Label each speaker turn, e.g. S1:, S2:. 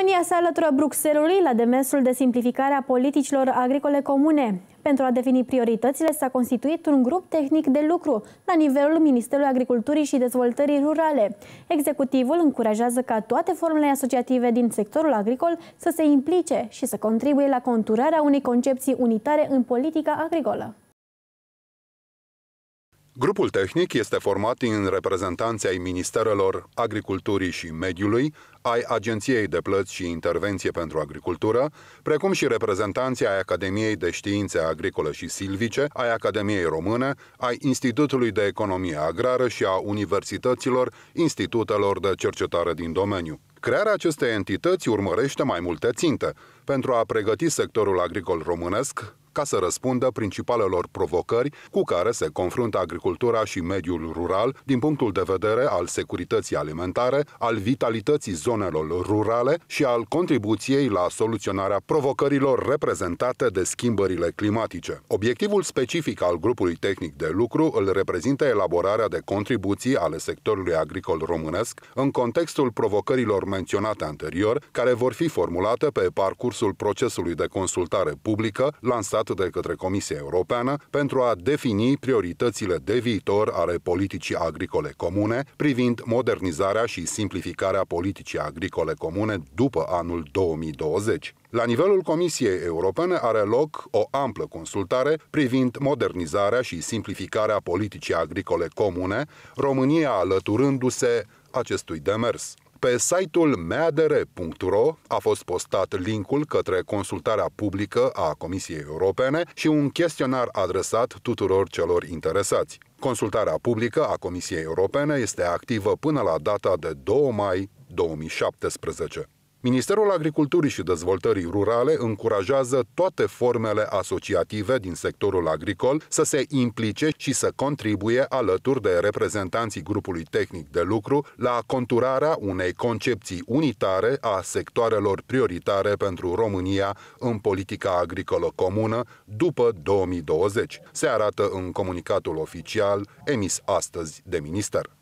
S1: România se alătură Bruxelului la demersul de simplificare a politicilor agricole comune. Pentru a defini prioritățile s-a constituit un grup tehnic de lucru la nivelul Ministerului Agriculturii și Dezvoltării Rurale. Executivul încurajează ca toate formele asociative din sectorul agricol să se implice și să contribuie la conturarea unei concepții unitare în politica agricolă.
S2: Grupul tehnic este format din reprezentanții ai Ministerelor Agriculturii și Mediului, ai Agenției de Plăți și Intervenție pentru Agricultură, precum și reprezentanții ai Academiei de Științe Agricole și Silvice, ai Academiei Române, ai Institutului de Economie Agrară și a Universităților, Institutelor de Cercetare din domeniu. Crearea acestei entități urmărește mai multe ținte pentru a pregăti sectorul agricol românesc ca să răspundă principalelor provocări cu care se confruntă agricultura și mediul rural din punctul de vedere al securității alimentare, al vitalității zonelor rurale și al contribuției la soluționarea provocărilor reprezentate de schimbările climatice. Obiectivul specific al grupului tehnic de lucru îl reprezintă elaborarea de contribuții ale sectorului agricol românesc în contextul provocărilor menționate anterior, care vor fi formulate pe parcursul procesului de consultare publică lansat adoptat de către Comisia Europeană pentru a defini prioritățile de viitor ale politicii agricole comune privind modernizarea și simplificarea politicii agricole comune după anul 2020. La nivelul Comisiei Europene are loc o amplă consultare privind modernizarea și simplificarea politicii agricole comune, România alăturându-se acestui demers. Pe site-ul meadere.ro a fost postat linkul către consultarea publică a Comisiei Europene și un chestionar adresat tuturor celor interesați. Consultarea publică a Comisiei Europene este activă până la data de 2 mai 2017. Ministerul Agriculturii și Dezvoltării Rurale încurajează toate formele asociative din sectorul agricol să se implice și să contribuie alături de reprezentanții grupului tehnic de lucru la conturarea unei concepții unitare a sectoarelor prioritare pentru România în politica agricolă comună după 2020, se arată în comunicatul oficial emis astăzi de minister.